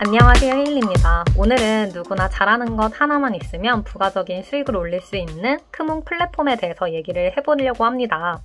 안녕하세요 헤리입니다 오늘은 누구나 잘하는 것 하나만 있으면 부가적인 수익을 올릴 수 있는 크몽 플랫폼에 대해서 얘기를 해보려고 합니다.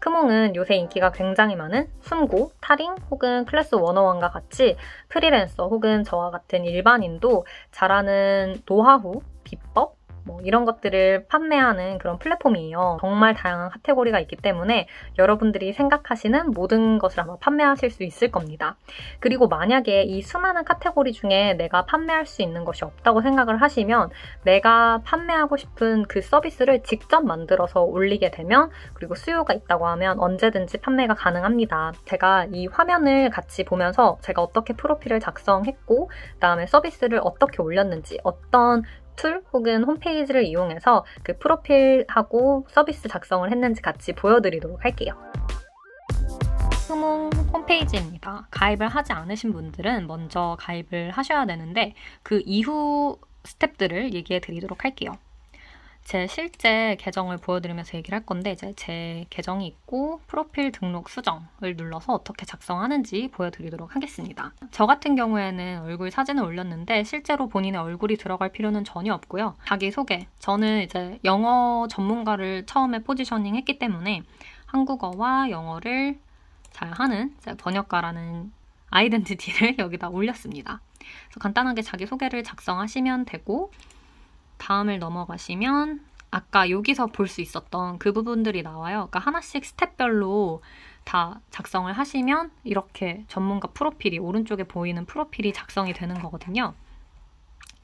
크몽은 요새 인기가 굉장히 많은 숨고, 타링 혹은 클래스 원어원과 같이 프리랜서 혹은 저와 같은 일반인도 잘하는 노하우, 비법, 뭐 이런 것들을 판매하는 그런 플랫폼이에요. 정말 다양한 카테고리가 있기 때문에 여러분들이 생각하시는 모든 것을 아마 판매하실 수 있을 겁니다. 그리고 만약에 이 수많은 카테고리 중에 내가 판매할 수 있는 것이 없다고 생각을 하시면 내가 판매하고 싶은 그 서비스를 직접 만들어서 올리게 되면 그리고 수요가 있다고 하면 언제든지 판매가 가능합니다. 제가 이 화면을 같이 보면서 제가 어떻게 프로필을 작성했고 그다음에 서비스를 어떻게 올렸는지 어떤 툴 혹은 홈페이지를 이용해서 그 프로필하고 서비스 작성을 했는지 같이 보여드리도록 할게요. 스몽 홈페이지입니다. 가입을 하지 않으신 분들은 먼저 가입을 하셔야 되는데 그 이후 스텝들을 얘기해 드리도록 할게요. 제 실제 계정을 보여드리면서 얘기를 할 건데 이제 제 계정이 있고 프로필 등록 수정을 눌러서 어떻게 작성하는지 보여드리도록 하겠습니다. 저 같은 경우에는 얼굴 사진을 올렸는데 실제로 본인의 얼굴이 들어갈 필요는 전혀 없고요. 자기소개. 저는 이제 영어 전문가를 처음에 포지셔닝 했기 때문에 한국어와 영어를 잘하는 번역가라는 아이덴티티를 여기다 올렸습니다. 그래서 간단하게 자기소개를 작성하시면 되고 다음을 넘어가시면 아까 여기서 볼 수 있었던 그 부분들이 나와요. 그러니까 하나씩 스텝별로 다 작성을 하시면 이렇게 전문가 프로필이 오른쪽에 보이는 프로필이 작성이 되는 거거든요.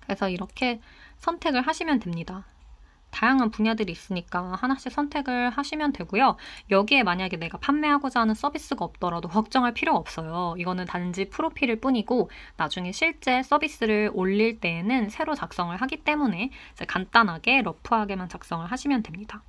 그래서 이렇게 선택을 하시면 됩니다. 다양한 분야들이 있으니까 하나씩 선택을 하시면 되고요. 여기에 만약에 내가 판매하고자 하는 서비스가 없더라도 걱정할 필요가 없어요. 이거는 단지 프로필일 뿐이고 나중에 실제 서비스를 올릴 때에는 새로 작성을 하기 때문에 간단하게 러프하게만 작성을 하시면 됩니다.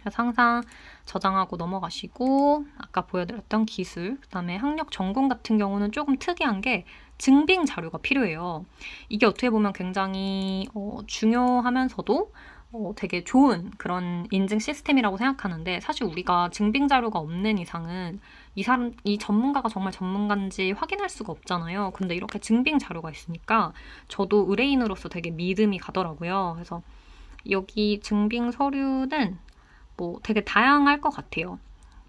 그래서 항상 저장하고 넘어가시고 아까 보여드렸던 기술, 그다음에 학력 전공 같은 경우는 조금 특이한 게 증빙 자료가 필요해요. 이게 어떻게 보면 굉장히 어, 중요하면서도 어, 되게 좋은 그런 인증 시스템이라고 생각하는데 사실 우리가 증빙 자료가 없는 이상은 이 사람 이 전문가가 정말 전문가인지 확인할 수가 없잖아요. 근데 이렇게 증빙 자료가 있으니까 저도 의뢰인으로서 되게 믿음이 가더라고요. 그래서 여기 증빙 서류는 뭐 되게 다양할 것 같아요.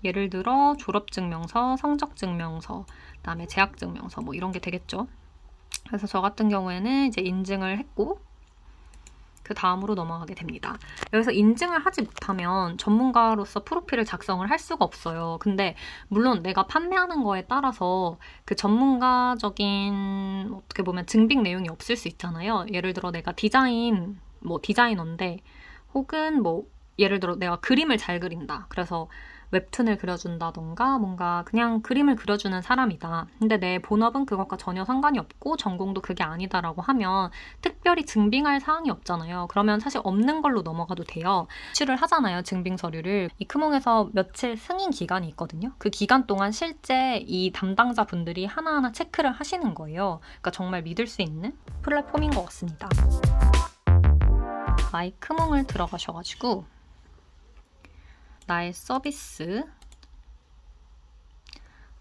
예를 들어 졸업증명서, 성적증명서, 그다음에 재학증명서 뭐 이런 게 되겠죠. 그래서 저 같은 경우에는 이제 인증을 했고 그 다음으로 넘어가게 됩니다. 여기서 인증을 하지 못하면 전문가로서 프로필을 작성을 할 수가 없어요. 근데 물론 내가 판매하는 거에 따라서 그 전문가적인 어떻게 보면 증빙 내용이 없을 수 있잖아요. 예를 들어 내가 디자인 뭐 디자이너인데 혹은 뭐 예를 들어 내가 그림을 잘 그린다. 그래서 웹툰을 그려준다던가 뭔가 그냥 그림을 그려주는 사람이다. 근데 내 본업은 그것과 전혀 상관이 없고 전공도 그게 아니다라고 하면 특별히 증빙할 사항이 없잖아요. 그러면 사실 없는 걸로 넘어가도 돼요. 제출을 하잖아요. 증빙 서류를. 이 크몽에서 며칠 승인 기간이 있거든요. 그 기간 동안 실제 이 담당자 분들이 하나하나 체크를 하시는 거예요. 그러니까 정말 믿을 수 있는 플랫폼인 것 같습니다. 마이크몽을 들어가셔가지고 나의 서비스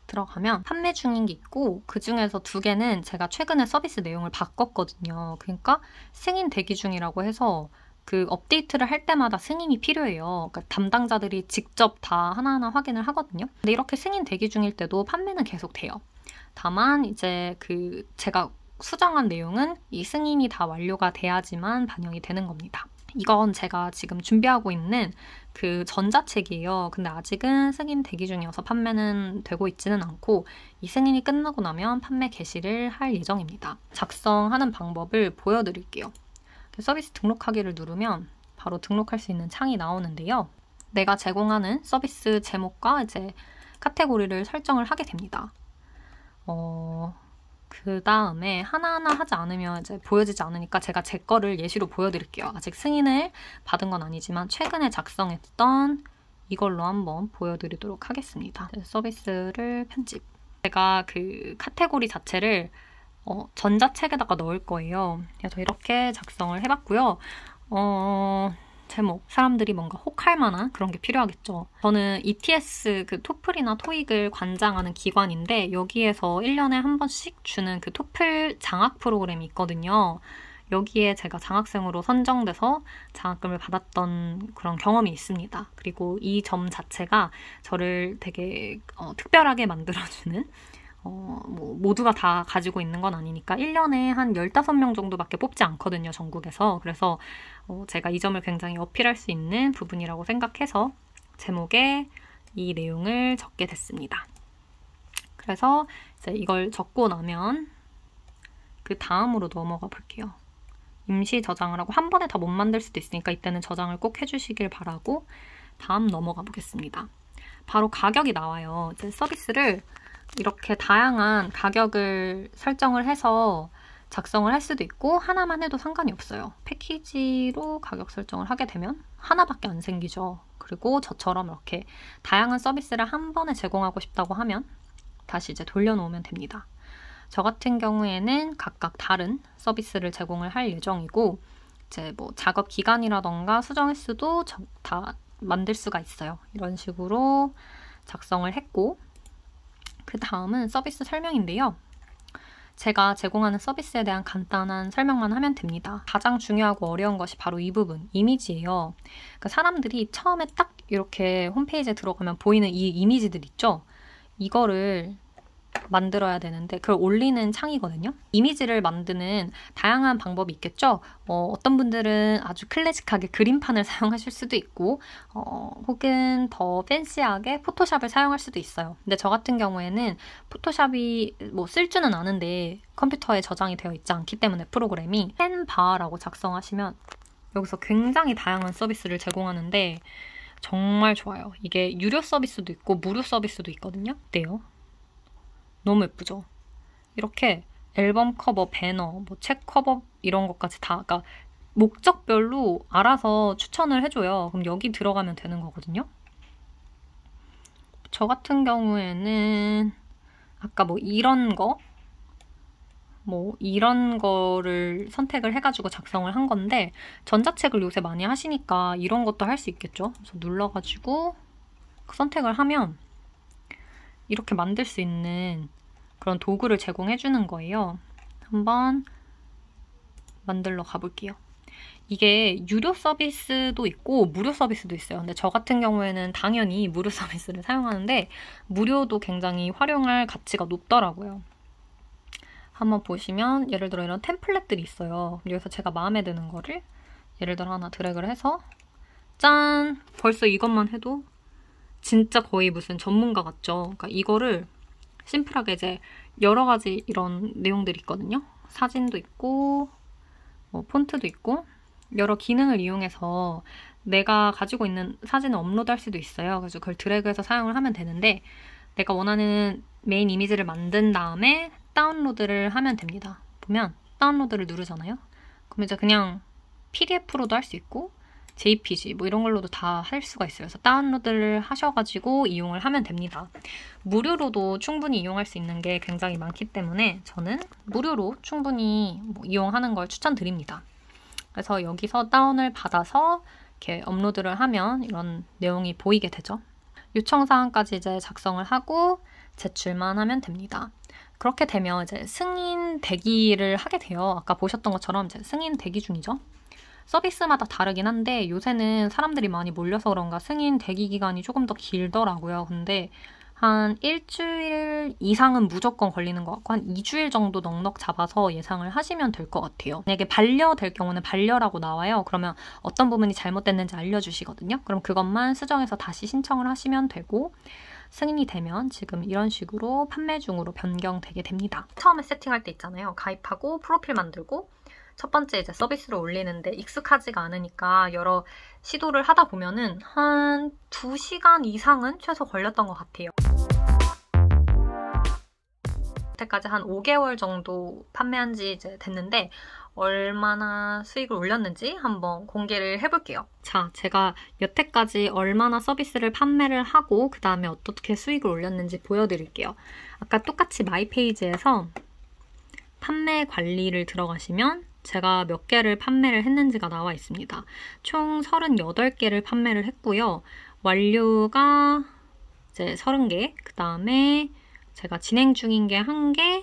들어가면 판매 중인 게 있고 그 중에서 두 개는 제가 최근에 서비스 내용을 바꿨거든요. 그러니까 승인 대기 중이라고 해서 그 업데이트를 할 때마다 승인이 필요해요. 그러니까 담당자들이 직접 다 하나하나 확인을 하거든요. 근데 이렇게 승인 대기 중일 때도 판매는 계속 돼요. 다만 이제 그 제가 수정한 내용은 이 승인이 다 완료가 돼야지만 반영이 되는 겁니다. 이건 제가 지금 준비하고 있는 그 전자책이에요. 근데 아직은 승인 대기 중이어서 판매는 되고 있지는 않고 이 승인이 끝나고 나면 판매 개시를 할 예정입니다. 작성하는 방법을 보여드릴게요. 서비스 등록하기를 누르면 바로 등록할 수 있는 창이 나오는데요. 내가 제공하는 서비스 제목과 이제 카테고리를 설정을 하게 됩니다. 어, 그 다음에 하나하나 하지 않으면 이제 보여지지 않으니까 제가 제 거를 예시로 보여드릴게요. 아직 승인을 받은 건 아니지만 최근에 작성했던 이걸로 한번 보여드리도록 하겠습니다. 네, 서비스를 편집. 제가 그 카테고리 자체를 어, 전자책에다가 넣을 거예요. 그래서 이렇게 작성을 해봤고요. 어, 제목, 사람들이 뭔가 혹할 만한 그런 게 필요하겠죠. 저는 ETS 그 토플이나 토익을 관장하는 기관인데 여기에서 1년에 한 번씩 주는 그 토플 장학 프로그램이 있거든요. 여기에 제가 장학생으로 선정돼서 장학금을 받았던 그런 경험이 있습니다. 그리고 이 점 자체가 저를 되게 어, 특별하게 만들어주는 어, 뭐 모두가 다 가지고 있는 건 아니니까 1년에 한 15명 정도밖에 뽑지 않거든요, 전국에서. 그래서 어, 제가 이 점을 굉장히 어필할 수 있는 부분이라고 생각해서 제목에 이 내용을 적게 됐습니다. 그래서 이제 이걸 적고 나면 그 다음으로 넘어가 볼게요. 임시 저장을 하고 한 번에 다 못 만들 수도 있으니까 이때는 저장을 꼭 해주시길 바라고 다음 넘어가 보겠습니다. 바로 가격이 나와요. 이제 서비스를 이렇게 다양한 가격을 설정을 해서 작성을 할 수도 있고 하나만 해도 상관이 없어요. 패키지로 가격 설정을 하게 되면 하나밖에 안 생기죠. 그리고 저처럼 이렇게 다양한 서비스를 한 번에 제공하고 싶다고 하면 다시 이제 돌려놓으면 됩니다. 저 같은 경우에는 각각 다른 서비스를 제공을 할 예정이고 이제 뭐 작업 기간이라던가 수정 횟수도 다 만들 수가 있어요. 이런 식으로 작성을 했고 그 다음은 서비스 설명인데요. 제가 제공하는 서비스에 대한 간단한 설명만 하면 됩니다. 가장 중요하고 어려운 것이 바로 이 부분, 이미지예요. 그러니까 사람들이 처음에 딱 이렇게 홈페이지에 들어가면 보이는 이 이미지들 있죠? 이거를 만들어야 되는데 그걸 올리는 창이거든요. 이미지를 만드는 다양한 방법이 있겠죠. 뭐 어, 떤 분들은 아주 클래식하게 그림판을 사용하실 수도 있고 어, 혹은 더 팬시하게 포토샵을 사용할 수도 있어요. 근데 저 같은 경우에는 포토샵이 뭐쓸 줄은 아는데 컴퓨터에 저장이 되어 있지 않기 때문에 프로그램이 팬바라고 작성하시면 여기서 굉장히 다양한 서비스를 제공하는데 정말 좋아요. 이게 유료 서비스도 있고 무료 서비스도 있거든요. 어때요? 너무 예쁘죠? 이렇게 앨범 커버, 배너, 뭐 책 커버 이런 것까지 다 그러니까 목적별로 알아서 추천을 해줘요. 그럼 여기 들어가면 되는 거거든요. 저 같은 경우에는 아까 뭐 이런 거, 뭐 이런 거를 선택을 해가지고 작성을 한 건데 전자책을 요새 많이 하시니까 이런 것도 할 수 있겠죠. 그래서 눌러가지고 그 선택을 하면 이렇게 만들 수 있는 그런 도구를 제공해 주는 거예요. 한번 만들러 가볼게요. 이게 유료 서비스도 있고 무료 서비스도 있어요. 근데 저 같은 경우에는 당연히 무료 서비스를 사용하는데 무료도 굉장히 활용할 가치가 높더라고요. 한번 보시면 예를 들어 이런 템플릿들이 있어요. 여기서 제가 마음에 드는 거를 예를 들어 하나 드래그를 해서 짠! 벌써 이것만 해도 진짜 거의 무슨 전문가 같죠. 그러니까 이거를 심플하게 이제 여러 가지 이런 내용들이 있거든요. 사진도 있고, 뭐 폰트도 있고, 여러 기능을 이용해서 내가 가지고 있는 사진을 업로드할 수도 있어요. 그래서 그걸 드래그해서 사용을 하면 되는데 내가 원하는 메인 이미지를 만든 다음에 다운로드를 하면 됩니다. 보면 다운로드를 누르잖아요. 그럼 이제 그냥 PDF로도 할 수 있고 JPG 뭐 이런 걸로도 다 할 수가 있어요. 그래서 다운로드를 하셔가지고 이용을 하면 됩니다. 무료로도 충분히 이용할 수 있는 게 굉장히 많기 때문에 저는 무료로 충분히 뭐 이용하는 걸 추천드립니다. 그래서 여기서 다운을 받아서 이렇게 업로드를 하면 이런 내용이 보이게 되죠. 요청사항까지 이제 작성을 하고 제출만 하면 됩니다. 그렇게 되면 이제 승인 대기를 하게 돼요. 아까 보셨던 것처럼 이제 승인 대기 중이죠. 서비스마다 다르긴 한데 요새는 사람들이 많이 몰려서 그런가 승인 대기 기간이 조금 더 길더라고요. 근데 한 일주일 이상은 무조건 걸리는 것 같고 한 2주일 정도 넉넉 잡아서 예상을 하시면 될 것 같아요. 만약에 반려될 경우는 반려라고 나와요. 그러면 어떤 부분이 잘못됐는지 알려주시거든요. 그럼 그것만 수정해서 다시 신청을 하시면 되고 승인이 되면 지금 이런 식으로 판매 중으로 변경되게 됩니다. 처음에 세팅할 때 있잖아요. 가입하고 프로필 만들고 첫 번째 이제 서비스를 올리는데 익숙하지가 않으니까 여러 시도를 하다 보면은 한 2시간 이상은 최소 걸렸던 것 같아요. 여태까지 한 5개월 정도 판매한 지 이제 됐는데 얼마나 수익을 올렸는지 한번 공개를 해볼게요. 자, 제가 여태까지 얼마나 서비스를 판매를 하고 그 다음에 어떻게 수익을 올렸는지 보여드릴게요. 아까 똑같이 마이페이지에서 판매 관리를 들어가시면 제가 몇 개를 판매를 했는지가 나와 있습니다. 총 38개를 판매를 했고요. 완료가 이제 30개, 그 다음에 제가 진행 중인 게 한개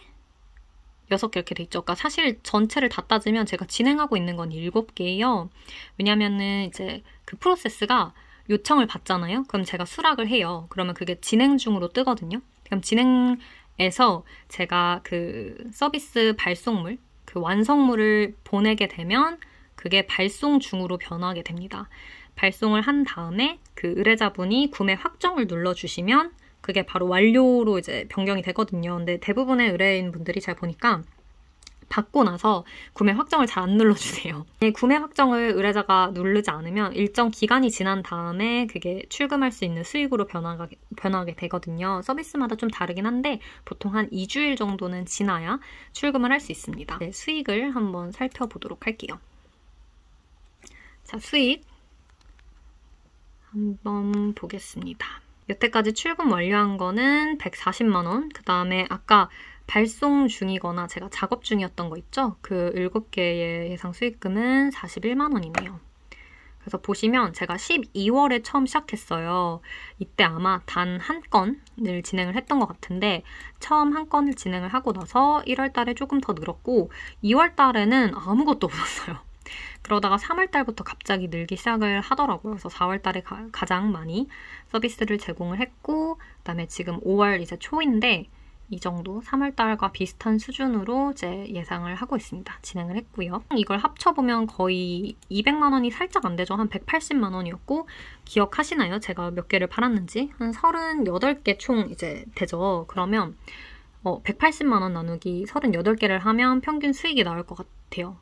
6개 이렇게 돼 있죠. 그러니까 사실 전체를 다 따지면 제가 진행하고 있는 건7 개예요. 왜냐면은 이제 그 프로세스가 요청을 받잖아요. 그럼 제가 수락을 해요. 그러면 그게 진행 중으로 뜨거든요. 그럼 진행에서 제가 그 서비스 발송물, 그 완성물을 보내게 되면 그게 발송 중으로 변하게 됩니다. 발송을 한 다음에 그 의뢰자분이 구매 확정을 눌러주시면 그게 바로 완료로 이제 변경이 되거든요. 근데 대부분의 의뢰인 분들이 잘 보니까 받고 나서 구매 확정을 잘 안 눌러주세요. 네, 구매 확정을 의뢰자가 누르지 않으면 일정 기간이 지난 다음에 그게 출금할 수 있는 수익으로 변화가, 변화하게 되거든요. 서비스마다 좀 다르긴 한데 보통 한 2주일 정도는 지나야 출금을 할 수 있습니다. 네, 수익을 한번 살펴보도록 할게요. 자, 수익 한번 보겠습니다. 여태까지 출금 완료한 거는 140만원, 그 다음에 아까 발송 중이거나 제가 작업 중이었던 거 있죠? 그 7개의 예상 수익금은 41만 원이네요. 그래서 보시면 제가 12월에 처음 시작했어요. 이때 아마 단 한 건을 진행을 했던 것 같은데 처음 한 건을 진행을 하고 나서 1월 달에 조금 더 늘었고 2월 달에는 아무것도 없었어요. 그러다가 3월 달부터 갑자기 늘기 시작을 하더라고요. 그래서 4월 달에 가, 가장 많이 서비스를 제공을 했고 그다음에 지금 5월 이제 초인데 이 정도 3월달과 비슷한 수준으로 제 예상을 하고 있습니다. 진행을 했고요. 이걸 합쳐보면 거의 200만 원이 살짝 안 되죠. 한 180만 원이었고 기억하시나요? 제가 몇 개를 팔았는지? 한 38개 총 이제 되죠. 그러면 어, 180만 원 나누기 38개를 하면 평균 수익이 나올 것 같아요.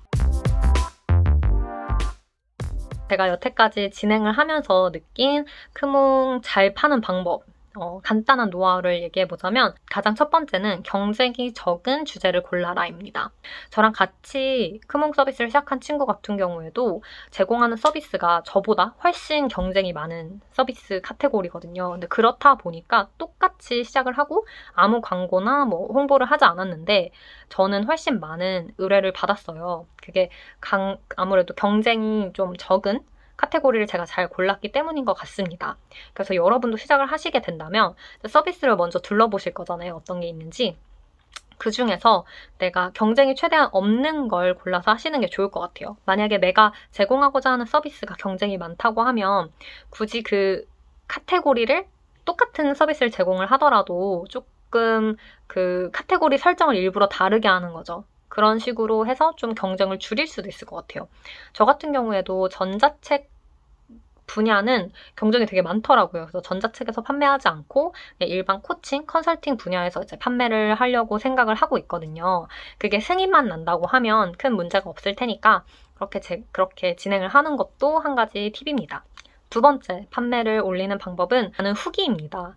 제가 여태까지 진행을 하면서 느낀 크몽 잘 파는 방법 어, 간단한 노하우를 얘기해보자면 가장 첫 번째는 경쟁이 적은 주제를 골라라입니다. 저랑 같이 크몽 서비스를 시작한 친구 같은 경우에도 제공하는 서비스가 저보다 훨씬 경쟁이 많은 서비스 카테고리거든요. 근데 그렇다 보니까 똑같이 시작을 하고 아무 광고나 뭐 홍보를 하지 않았는데 저는 훨씬 많은 의뢰를 받았어요. 그게 강, 아무래도 경쟁이 좀 적은 카테고리를 제가 잘 골랐기 때문인 것 같습니다. 그래서 여러분도 시작을 하시게 된다면 서비스를 먼저 둘러보실 거잖아요. 어떤 게 있는지. 그 중에서 내가 경쟁이 최대한 없는 걸 골라서 하시는 게 좋을 것 같아요. 만약에 내가 제공하고자 하는 서비스가 경쟁이 많다고 하면 굳이 그 카테고리를 똑같은 서비스를 제공을 하더라도 조금 그 카테고리 설정을 일부러 다르게 하는 거죠. 그런 식으로 해서 좀 경쟁을 줄일 수도 있을 것 같아요. 저 같은 경우에도 전자책 분야는 경쟁이 되게 많더라고요. 그래서 전자책에서 판매하지 않고 일반 코칭, 컨설팅 분야에서 이제 판매를 하려고 생각을 하고 있거든요. 그게 승인만 난다고 하면 큰 문제가 없을 테니까 그렇게 제, 그렇게 진행을 하는 것도 한 가지 팁입니다. 두 번째, 판매를 올리는 방법은 나는 후기입니다.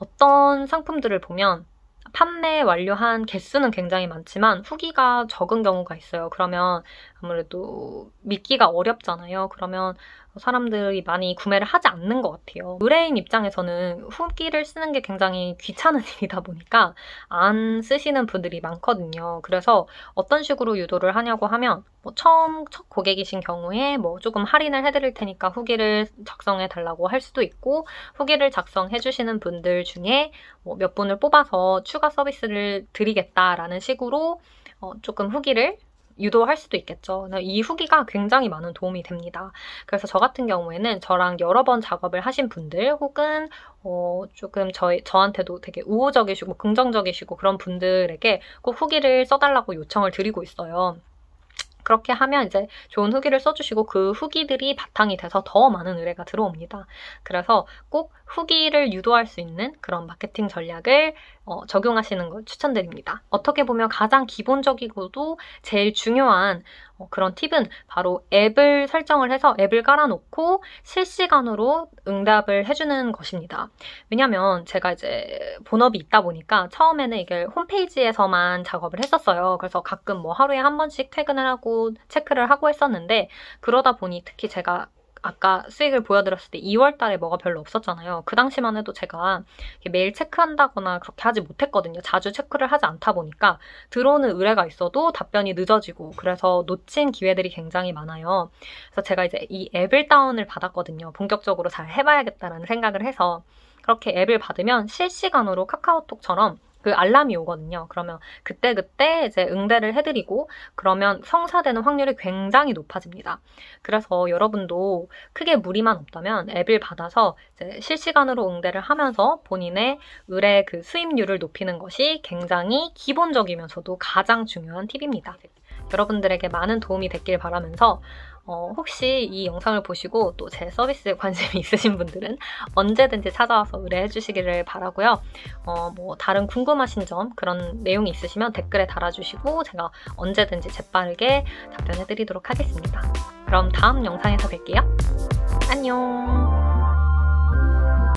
어떤 상품들을 보면 판매 완료한 개수는 굉장히 많지만 후기가 적은 경우가 있어요. 그러면 아무래도 믿기가 어렵잖아요. 그러면 사람들이 많이 구매를 하지 않는 것 같아요. 의뢰인 입장에서는 후기를 쓰는 게 굉장히 귀찮은 일이다 보니까 안 쓰시는 분들이 많거든요. 그래서 어떤 식으로 유도를 하냐고 하면 뭐 처음 첫 고객이신 경우에 뭐 조금 할인을 해드릴 테니까 후기를 작성해 달라고 할 수도 있고 후기를 작성해 주시는 분들 중에 뭐몇 분을 뽑아서 추가 서비스를 드리겠다라는 식으로 어 조금 후기를 유도할 수도 있겠죠. 이 후기가 굉장히 많은 도움이 됩니다. 그래서 저 같은 경우에는 저랑 여러 번 작업을 하신 분들 혹은 어 조금 저, 저한테도 되게 우호적이시고 뭐 긍정적이시고 그런 분들에게 꼭 후기를 써달라고 요청을 드리고 있어요. 그렇게 하면 이제 좋은 후기를 써주시고 그 후기들이 바탕이 돼서 더 많은 의뢰가 들어옵니다. 그래서 꼭 후기를 유도할 수 있는 그런 마케팅 전략을 어, 적용하시는 걸 추천드립니다. 어떻게 보면 가장 기본적이고도 제일 중요한 어, 그런 팁은 바로 앱을 설정을 해서 앱을 깔아놓고 실시간으로 응답을 해주는 것입니다. 왜냐하면 제가 이제 본업이 있다 보니까 처음에는 이게 홈페이지에서만 작업을 했었어요. 그래서 가끔 뭐 하루에 한 번씩 퇴근을 하고 체크를 하고 했었는데 그러다 보니 특히 제가 아까 수익을 보여드렸을 때 2월 달에 뭐가 별로 없었잖아요. 그 당시만 해도 제가 매일 체크한다거나 그렇게 하지 못했거든요. 자주 체크를 하지 않다 보니까 들어오는 의뢰가 있어도 답변이 늦어지고 그래서 놓친 기회들이 굉장히 많아요. 그래서 제가 이제 이 앱을 다운을 받았거든요. 본격적으로 잘 해봐야겠다라는 생각을 해서 그렇게 앱을 받으면 실시간으로 카카오톡처럼 그 알람이 오거든요. 그러면 그때그때 그때 이제 응대를 해드리고 그러면 성사되는 확률이 굉장히 높아집니다. 그래서 여러분도 크게 무리만 없다면 앱을 받아서 실시간으로 응대를 하면서 본인의 의뢰 그 수입률을 높이는 것이 굉장히 기본적이면서도 가장 중요한 팁입니다. 여러분들에게 많은 도움이 됐길 바라면서 어, 혹시 이 영상을 보시고 또 제 서비스에 관심이 있으신 분들은 언제든지 찾아와서 의뢰해 주시기를 바라고요. 어, 뭐 다른 궁금하신 점 그런 내용이 있으시면 댓글에 달아주시고 제가 언제든지 재빠르게 답변해 드리도록 하겠습니다. 그럼 다음 영상에서 뵐게요. 안녕!